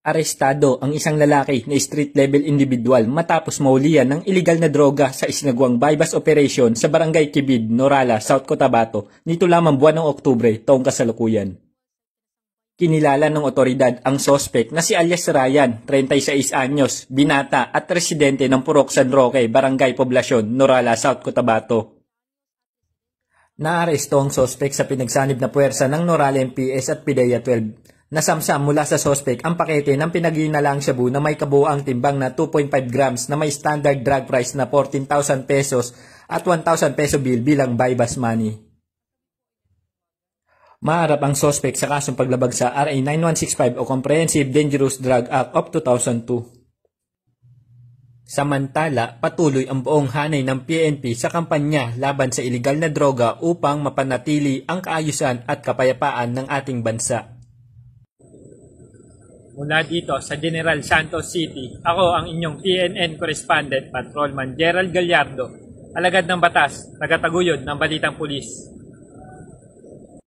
Arestado ang isang lalaki na street-level individual matapos maulian ng ilegal na droga sa isinagawang bypass operation sa Barangay Kibid, Norala, South Cotabato nito lamang buwan ng Oktubre taong kasalukuyan. Kinilala ng otoridad ang sospek na si alias Ryan, 36 anyos, binata at residente ng Purok San Roque, Barangay Poblacion, Norala, South Cotabato. Naaresto ang sospek sa pinagsanib na puwersa ng Noral MPS at PIDEA 12 Nasamsam mula sa sospek ang pakete ng pinaghihinalang shabu na may kabuoang timbang na 2.5 grams na may standard drug price na 14,000 pesos at 1,000 peso bill bilang buybass money. Maharap ang sospek sa kasong paglabag sa RA 9165 o Comprehensive Dangerous Drug Act of 2002. Samantala, patuloy ang buong hanay ng PNP sa kampanya laban sa ilegal na droga upang mapanatili ang kaayusan at kapayapaan ng ating bansa mula dito sa General Santos City. Ako ang inyong PNN correspondent, Patrolman Gerald Gallardo, alagad ng batas, tagataguyod ng Balitang Pulis.